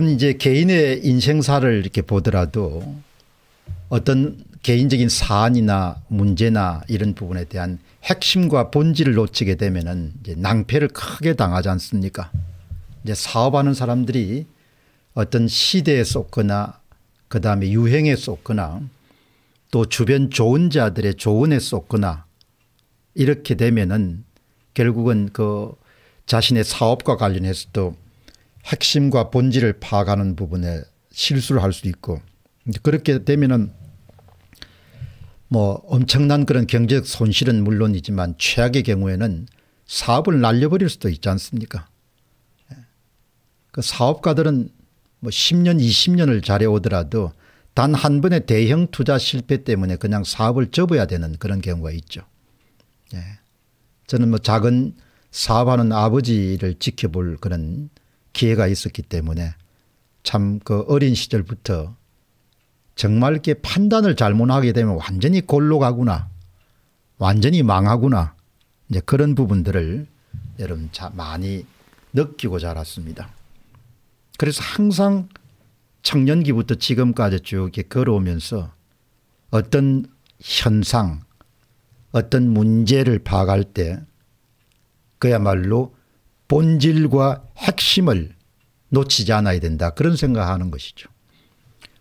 이제 개인의 인생사를 이렇게 보더라도 어떤 개인적인 사안이나 문제나 이런 부분에 대한 핵심과 본질을 놓치게 되면은 이제 낭패를 크게 당하지 않습니까? 이제 사업하는 사람들이 어떤 시대에 쏟거나 그 다음에 유행에 쏟거나 또 주변 좋은 자들의 조언에 쏟거나 이렇게 되면은 결국은 그 자신의 사업과 관련해서도 핵심과 본질을 파악하는 부분에 실수를 할 수도 있고 그렇게 되면은 뭐 엄청난 그런 경제적 손실은 물론이지만 최악의 경우에는 사업을 날려버릴 수도 있지 않습니까? 예. 그 사업가들은 뭐 10년, 20년을 잘해오더라도 단 한 번의 대형 투자 실패 때문에 그냥 사업을 접어야 되는 그런 경우가 있죠. 예. 저는 뭐 작은 사업하는 아버지를 지켜볼 그런 기회가 있었기 때문에 참 그 어린 시절부터 정말 이렇게 판단을 잘못하게 되면 완전히 골로 가구나 완전히 망하구나 이제 그런 부분들을 여러분 많이 느끼고 자랐습니다. 그래서 항상 청년기부터 지금까지 쭉 이렇게 걸어오면서 어떤 현상, 어떤 문제를 파악할 때 그야말로 본질과 핵심을 놓치지 않아야 된다. 그런 생각하는 것이죠.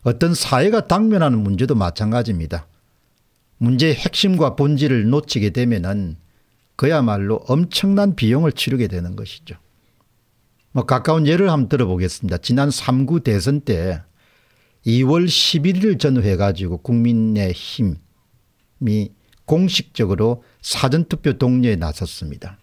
어떤 사회가 당면하는 문제도 마찬가지입니다. 문제의 핵심과 본질을 놓치게 되면은 그야말로 엄청난 비용을 치르게 되는 것이죠. 뭐 가까운 예를 한번 들어보겠습니다. 지난 3구 대선 때 2월 1 1일 전후해 가지고 국민의힘이 공식적으로 사전투표 동료에 나섰습니다.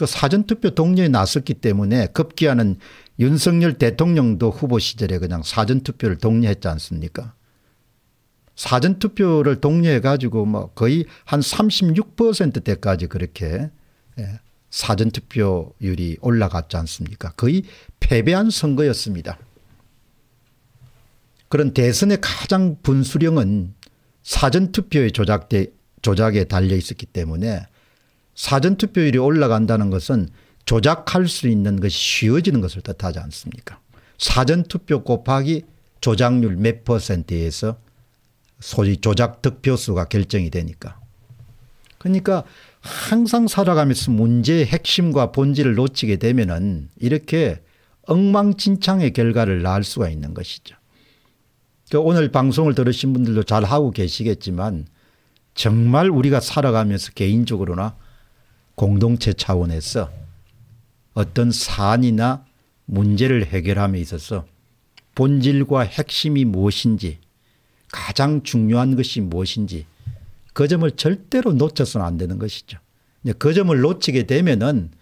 그 사전투표 동료에 나섰기 때문에 급기야는 윤석열 대통령도 후보 시절에 그냥 사전투표를 독려했지 않습니까 사전투표를 독려해 가지고 뭐 거의 한 36%대까지 그렇게 예, 사전투표율이 올라갔지 않습니까 거의 패배한 선거였습니다. 그런 대선의 가장 분수령은 사전투표의 조작 조작에 달려 있었기 때문에 사전투표율이 올라간다는 것은 조작할 수 있는 것이 쉬워지는 것을 뜻하지 않습니까 사전투표 곱하기 조작률 몇 퍼센트에서 소위 조작 득표수가 결정이 되니까 그러니까 항상 살아가면서 문제의 핵심과 본질을 놓치게 되면 은 이렇게 엉망진창의 결과를 낳을 수가 있는 것이죠. 그 오늘 방송을 들으신 분들도 잘 하고 계시겠지만 정말 우리가 살아가면서 개인적으로나 공동체 차원에서 어떤 사안이나 문제를 해결함에 있어서 본질과 핵심이 무엇인지 가장 중요한 것이 무엇인지 그 점을 절대로 놓쳐서는 안 되는 것이죠. 그 점을 놓치게 되면은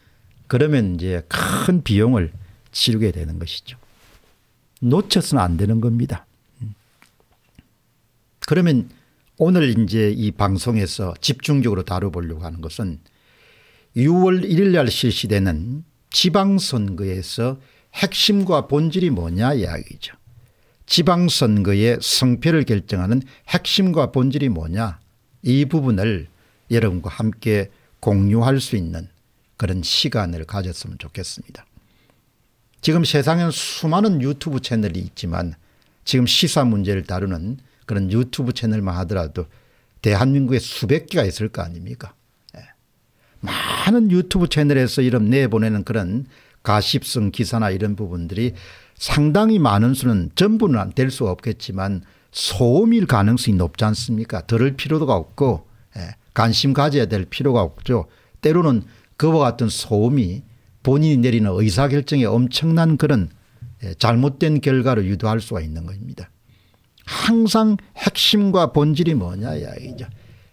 그러면 이제 큰 비용을 치르게 되는 것이죠. 놓쳐서는 안 되는 겁니다. 그러면 오늘 이제 이 방송에서 집중적으로 다뤄보려고 하는 것은 6월 1일 날 실시되는 지방선거에서 핵심과 본질이 뭐냐 이야기죠. 지방선거의 성패를 결정하는 핵심과 본질이 뭐냐 이 부분을 여러분과 함께 공유할 수 있는 그런 시간을 가졌으면 좋겠습니다. 지금 세상에는 수많은 유튜브 채널이 있지만 지금 시사 문제를 다루는 그런 유튜브 채널만 하더라도 대한민국에 수백 개가 있을 거 아닙니까 많은 유튜브 채널에서 이런 내보내는 그런 가십성 기사나 이런 부분들이 상당히 많은 수는 전부는 될수 없겠지만 소음일 가능성이 높지 않습니까 들을 필요가 없고 예, 관심 가져야 될 필요가 없죠. 때로는 그와 같은 소음이 본인이 내리는 의사결정에 엄청난 그런 예, 잘못된 결과를 유도할 수가 있는 겁니다. 항상 핵심과 본질이 뭐냐 이야기죠.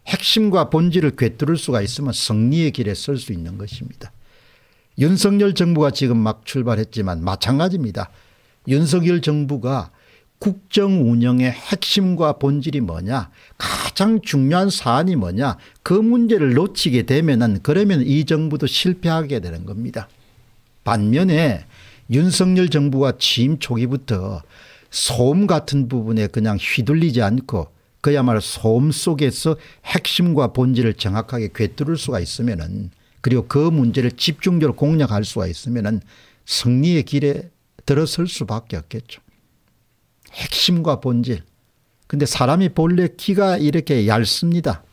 핵심과 본질을 꿰뚫을 수가 있으면 승리의 길에 설 수 있는 것입니다. 윤석열 정부가 지금 막 출발했지만 마찬가지입니다. 윤석열 정부가 국정 운영의 핵심과 본질이 뭐냐 가장 중요한 사안이 뭐냐 그 문제를 놓치게 되면 그러면 이 정부도 실패하게 되는 겁니다. 반면에 윤석열 정부가 취임 초기부터 소음 같은 부분에 그냥 휘둘리지 않고 그야말로 소음 속에서 핵심과 본질을 정확하게 꿰뚫을 수가 있으면은 그리고 그 문제를 집중적으로 공략할 수가 있으면은 승리의 길에 들어설 수밖에 없겠죠. 핵심과 본질. 근데 사람이 본래 키가 이렇게 얇습니다.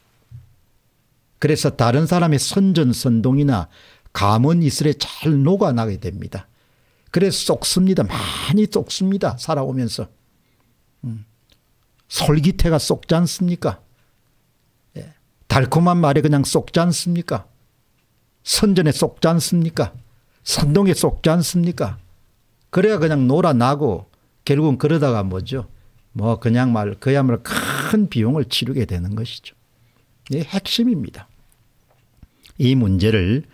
그래서 다른 사람의 선전선동이나 감언 이슬에 잘 녹아나게 됩니다. 그래서 쏙습니다. 많이 쏙습니다. 살아오면서. 음. 솔깃해가 쏙지 않습니까? 예. 달콤한 말에 그냥 쏙지 않습니까? 선전에 쏙지 않습니까? 산동에 쏙지 않습니까? 그래야 그냥 놀아나고 결국은 그러다가 뭐죠? 뭐 그냥 말 그야말로 큰 비용을 치르게 되는 것이죠. 이 예, 핵심입니다. 이 문제를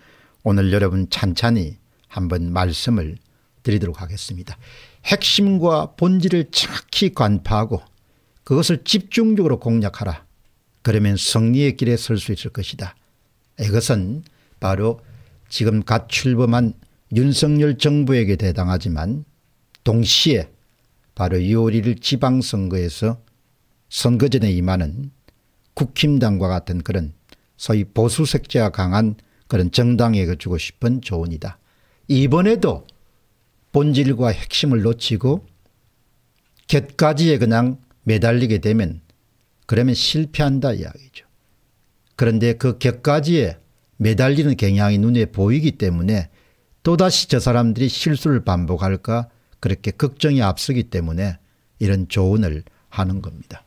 오늘 여러분 찬찬히 한번 말씀을 드리도록 하겠습니다. 핵심과 본질을 정확히 간파하고 그것을 집중적으로 공략하라. 그러면 승리의 길에 설 수 있을 것이다. 이것은 바로 지금 갓 출범한 윤석열 정부에게 대당하지만 동시에 바로 2월 1일 지방선거에서 선거전에 임하는 국힘당과 같은 그런 소위 보수 색제가 강한 그런 정당에게 주고 싶은 조언이다. 이번에도 본질과 핵심을 놓치고 곁가지에 그냥 매달리게 되면 그러면 실패한다 이야기죠. 그런데 그 격가지에 매달리는 경향이 눈에 보이기 때문에 또다시 저 사람들이 실수를 반복할까 그렇게 걱정이 앞서기 때문에 이런 조언을 하는 겁니다.